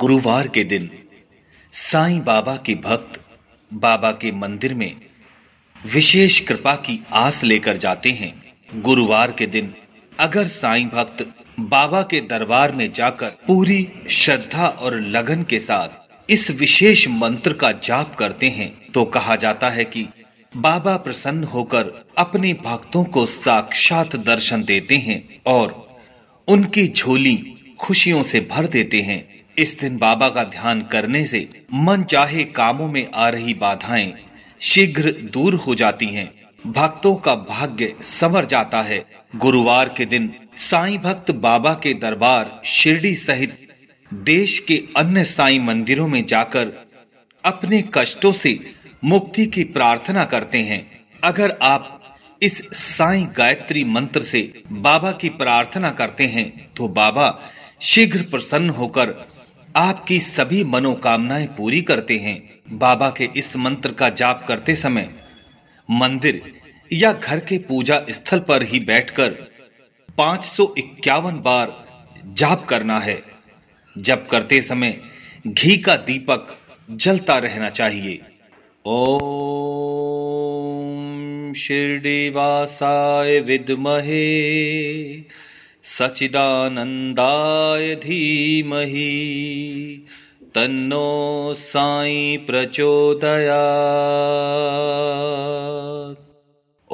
गुरुवार के दिन साईं बाबा के भक्त बाबा के मंदिर में विशेष कृपा की आस लेकर जाते हैं गुरुवार के दिन अगर साईं भक्त बाबा के दरबार में जाकर पूरी श्रद्धा और लगन के साथ इस विशेष मंत्र का जाप करते हैं तो कहा जाता है कि बाबा प्रसन्न होकर अपने भक्तों को साक्षात दर्शन देते हैं और उनकी झोली खुशियों से भर देते हैं इस दिन बाबा का ध्यान करने से मन चाहे कामों में आ रही बाधाएं शीघ्र दूर हो जाती हैं भक्तों का भाग्य संवर जाता है गुरुवार के दिन साई भक्त बाबा के दरबार शिरडी सहित देश के अन्य साई मंदिरों में जाकर अपने कष्टों से मुक्ति की प्रार्थना करते हैं अगर आप इस साई गायत्री मंत्र से बाबा की प्रार्थना करते हैं तो बाबा शीघ्र प्रसन्न होकर आपकी सभी मनोकामनाएं पूरी करते हैं बाबा के इस मंत्र का जाप करते समय मंदिर या घर के पूजा स्थल पर ही बैठकर पांच इक्यावन बार जाप करना है जप करते समय घी का दीपक जलता रहना चाहिए ओ शिरडी वासाय विदमहे सचिदानन्दाय धीमहि तन्नो साई प्रचोदयात्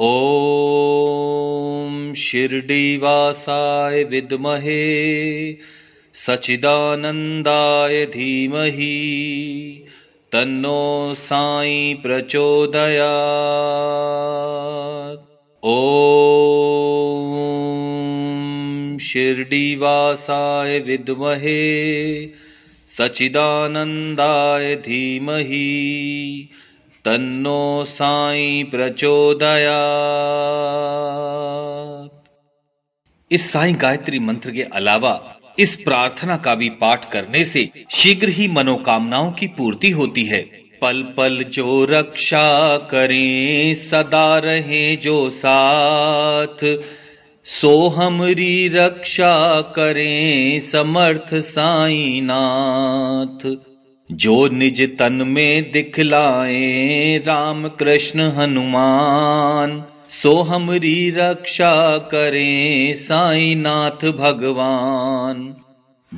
ॐ शिर्डीवासाय विद्महे सचिदानन्दाय धीमहि तन्नो साई प्रचोदयात् ॐ शिर्डीवासाय विद्महे सचिदानन्दाय धीमहि तन्नो साई प्रचोदयात् इस साई गायत्री मंत्र के अलावा इस प्रार्थना का भी पाठ करने से शीघ्र ही मनोकामनाओं की पूर्ति होती है पल पल जो रक्षा करें सदा रहे जो साथ सो हमरी रक्षा करें समर्थ साई नाथ जो निज तन में दिखलाए राम कृष्ण हनुमान सो हमरी रक्षा करें साई नाथ भगवान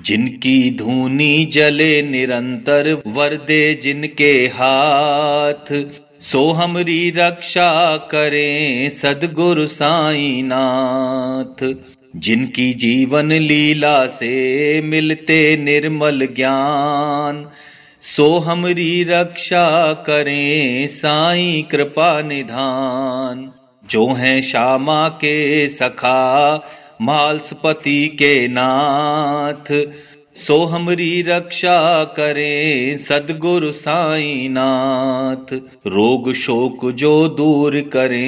जिनकी धूनी जले निरंतर वरदे जिनके हाथ सो हमरी रक्षा करें सदगुरु साई नाथ जिनकी जीवन लीला से मिलते निर्मल ज्ञान सो हमरी रक्षा करें साई कृपा निधान जो हैं श्यामा के सखा मालसपति के नाथ सो हमरी रक्षा करे सदगुरु साई नाथ रोग शोक जो दूर करे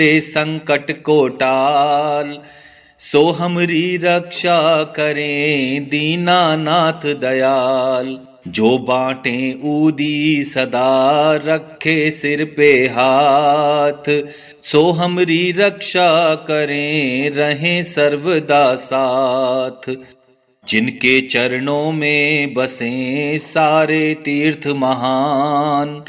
दे संकट को टाल सो हमरी रक्षा दीना नाथ दयाल जो बाटे ऊदी सदा रखे सिर पे हाथ सो हमरी रक्षा करें रहें सर्वदा साथ जिनके चरणों में बसे सारे तीर्थ महान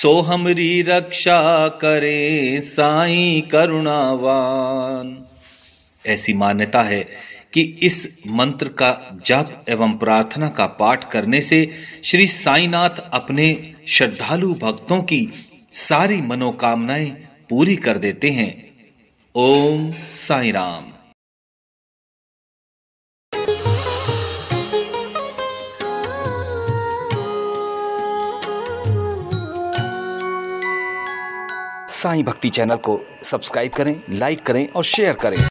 सो हमरी रक्षा करे साई करुणावान ऐसी मान्यता है कि इस मंत्र का जप एवं प्रार्थना का पाठ करने से श्री साईनाथ अपने श्रद्धालु भक्तों की सारी मनोकामनाएं पूरी कर देते हैं ओम साई राम साई भक्ति चैनल को सब्सक्राइब करें लाइक करें और शेयर करें